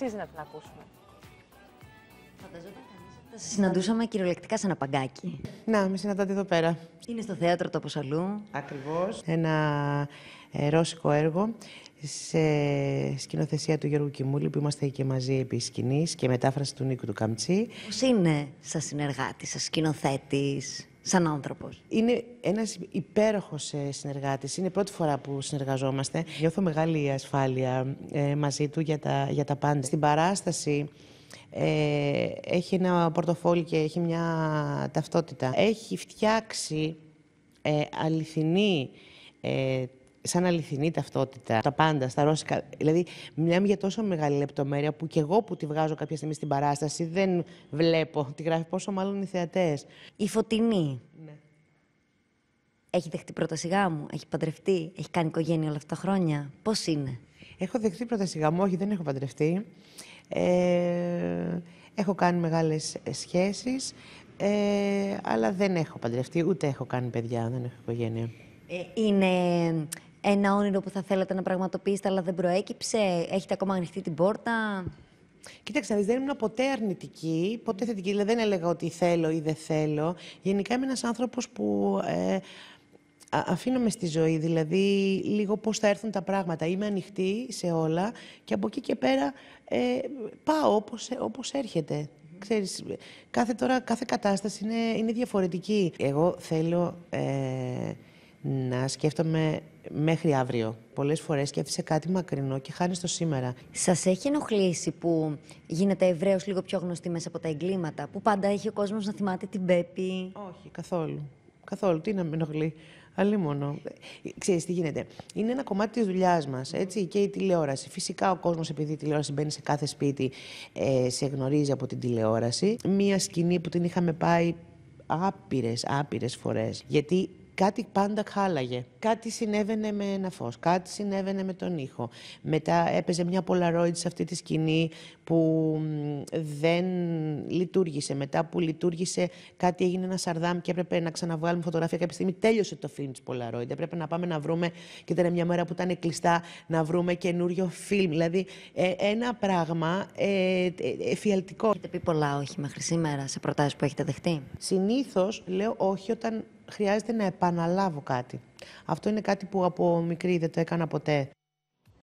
αξίζει να την ακούσουμε. Φανταζόταν συναντούσαμε κυριολεκτικά σε ένα παγκάκι. Να, με συναντάτε εδώ πέρα. Είναι στο θέατρο το Ποσαλού. Ακριβώς. Ένα ε, ρώσικο έργο σε σκηνοθεσία του Γιώργου Κιμούλη που είμαστε και μαζί επί σκηνής και μετάφραση του Νίκου του Καμτσί. Πώς είναι σαν συνεργάτης, σαν σκηνοθέτης σαν Είναι ένας υπέροχος ε, συνεργάτης. Είναι πρώτη φορά που συνεργαζόμαστε. Νιώθω μεγάλη ασφάλεια ε, μαζί του για τα, για τα πάντα. Στην παράσταση ε, έχει ένα πορτοφόλι και έχει μια ταυτότητα. Έχει φτιάξει ε, αληθινή σαν αληθινή ταυτότητα, τα πάντα στα ρώσικα. Δηλαδή, μιλάμε για τόσο μεγάλη λεπτομέρεια που κι εγώ που τη βγάζω κάποια στιγμή στην παράσταση δεν βλέπω Τη γράφει, πόσο μάλλον οι θεατές. Η φωτεινή. Ναι. Έχει δεχτεί πρόταση γάμου, έχει παντρευτεί, έχει κάνει οικογένεια όλα αυτά τα χρόνια. Πώς είναι. Έχω δεχτεί πρόταση γάμου, όχι, δεν έχω παντρευτεί. Ε, έχω κάνει μεγάλες σχέσεις, ε, αλλά δεν έχω παντρευτεί, ούτε έχω κάνει παιδιά, δεν έχω οικογένεια. Ε, είναι ένα όνειρο που θα θέλατε να πραγματοποιήσετε, αλλά δεν προέκυψε. Έχετε ακόμα ανοιχτή την πόρτα. Κοίταξε, δεν ήμουν ποτέ αρνητική, ποτέ θετική. Δηλαδή, δεν έλεγα ότι θέλω ή δεν θέλω. Γενικά είμαι ένας άνθρωπος που ε, με στη ζωή, δηλαδή λίγο πώς θα έρθουν τα πράγματα. Είμαι ανοιχτή σε όλα και από εκεί και πέρα ε, πάω όπως, έρχεται. Ξέρεις, κάθε, τώρα, κάθε κατάσταση είναι, είναι διαφορετική. Εγώ θέλω... Ε, να σκέφτομαι μέχρι αύριο. Πολλές φορές σκέφτεσαι κάτι μακρινό και χάνεις το σήμερα. Σας έχει ενοχλήσει που γίνεται Εβραίο λίγο πιο γνωστή μέσα από τα εγκλήματα, που πάντα έχει ο κόσμος να θυμάται την Πέπη. Όχι, καθόλου. Καθόλου. Τι να με ενοχλεί. Αλλή μόνο. Ξέρεις τι γίνεται. Είναι ένα κομμάτι της δουλειάς μας. Και η τηλεόραση. Φυσικά ο κόσμος, επειδή η τηλεόραση μπαίνει σε κάθε σπίτι, ε, σε γνωρίζει από την τηλεόραση. Μία σκηνή που την είχαμε πάει άπειρες, άπειρες φορές. Γιατί κάτι πάντα χάλαγε. Κάτι συνέβαινε με ένα φως, κάτι συνέβαινε με τον ήχο. Μετά έπαιζε μια Polaroid σε αυτή τη σκηνή που δεν λειτουργήσε. Μετά που λειτουργήσε κάτι έγινε ένα σαρδάμ και έπρεπε να ξαναβγάλουμε φωτογραφία κάποια στιγμή. Τέλειωσε το φιλμ της Polaroid. Έπρεπε να πάμε να βρούμε και ήταν μια μέρα που ήταν κλειστά να βρούμε καινούριο φιλμ. Δηλαδή ε, ένα πράγμα ε, ε, εφιαλτικό. Έχετε πει πολλά όχι μέχρι σήμερα σε προτάσεις που έχετε δεχτεί. Συνήθως λέω όχι όταν χρειάζεται να επαναλάβω κάτι. Αυτό είναι κάτι που από μικρή δεν το έκανα ποτέ.